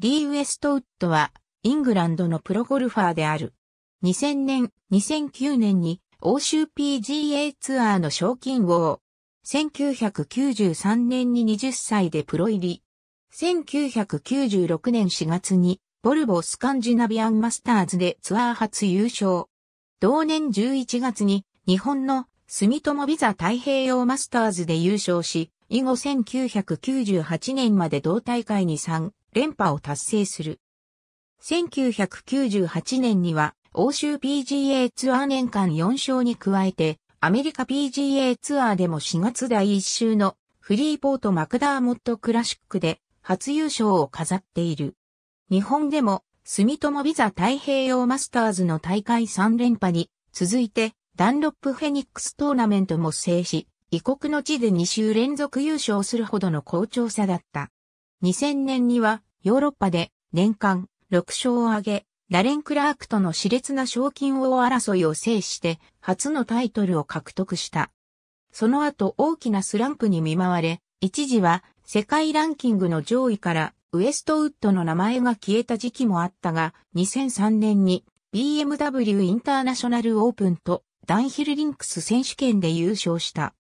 リー・ウエストウッドは、イングランドのプロゴルファーである。2000年、2009年に、欧州 PGA ツアーの賞金王。1993年に20歳でプロ入り。1996年4月に、ボルボスカンジナビアンマスターズでツアー初優勝。同年11月に、日本の住友ビザ太平洋マスターズで優勝し、以後1998年まで同大会に参連覇を達成する。1998年には欧州 PGA ツアー年間4勝に加えて、アメリカ PGA ツアーでも4月第1週のフリーポートマクダーモットクラシックで初優勝を飾っている。日本でも住友ビザ太平洋マスターズの大会3連覇に続いてダンロップフェニックストーナメントも制し、異国の地で2週連続優勝するほどの好調さだった。2000年にはヨーロッパで年間6勝を挙げ、ダレン・クラークとの熾烈な賞金王争いを制して初のタイトルを獲得した。その後大きなスランプに見舞われ、一時は世界ランキングの上位からウエストウッドの名前が消えた時期もあったが、2003年に BMW インターナショナルオープンとダンヒルリンクス選手権で優勝した。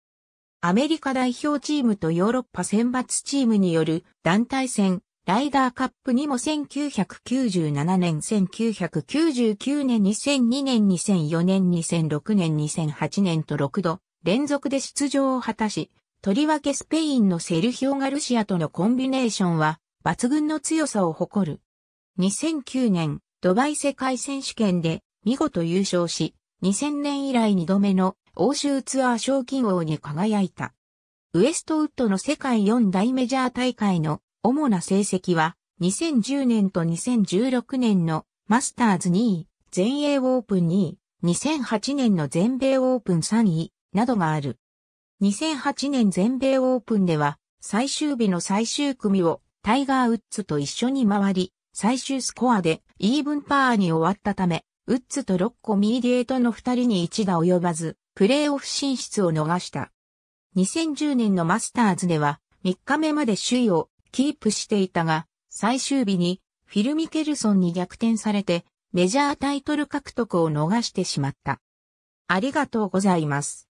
アメリカ代表チームとヨーロッパ選抜チームによる団体戦、ライダーカップにも1997年、1999年、2002年、2004年、2006年、2008年と6度連続で出場を果たし、とりわけスペインのセルヒオ・ガルシアとのコンビネーションは抜群の強さを誇る。2009年、ドバイ世界選手権で見事優勝し、2000年以来2度目の欧州ツアー賞金王に輝いた。ウエストウッドの世界4大メジャー大会の主な成績は、2010年と2016年のマスターズ2位、全英オープン2位、2008年の全米オープン3位、などがある。2008年全米オープンでは、最終日の最終組をタイガー・ウッズと一緒に回り、最終スコアでイーブンパーに終わったため、ウッズとロッコ・ミーディエートの2人に1打及ばず、プレーオフ進出を逃した。2010年のマスターズでは3日目まで首位をキープしていたが、最終日にフィル・ミケルソンに逆転されてメジャータイトル獲得を逃してしまった。ありがとうございます。